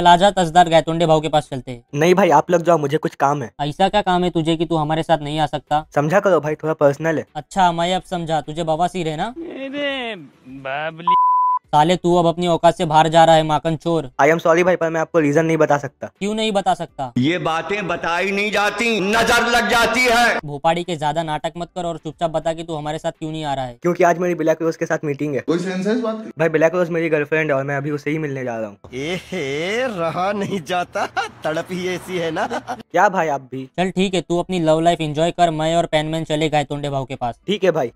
चला जा तजदार भाव के पास चलते हैं नहीं भाई आप लोग जाओ मुझे कुछ काम है ऐसा क्या काम है तुझे कि तू हमारे साथ नहीं आ सकता समझा करो भाई थोड़ा पर्सनल है अच्छा मैं अब समझा तुझे बवासीर है ना बाबली साले तू अब अपनी औकात से बाहर जा रहा है माकन चोर आई एम सॉरी भाई पर मैं आपको रीजन नहीं बता सकता क्यों नहीं बता सकता ये बातें बताई नहीं जाती नजर लग जाती है भोपाड़ी के ज्यादा नाटक मत कर और चुपचाप बता कि तू हमारे साथ क्यों नहीं आ रहा है क्योंकि आज मेरी ब्लैक रोज के साथ मीटिंग है कोई सेंस है इस बात की? भाई ब्लैक रोज मेरी गर्लफ्रेंड है और मैं अभी उसे ही मिलने जा रहा हूँ रहा नहीं जाता तड़प ही ऐसी है ना क्या भाई आप भी चल ठीक है तू अपनी लव लाइफ एंजॉय कर मैं और पैनमैन चले गए तोंडे भाव के पास ठीक है भाई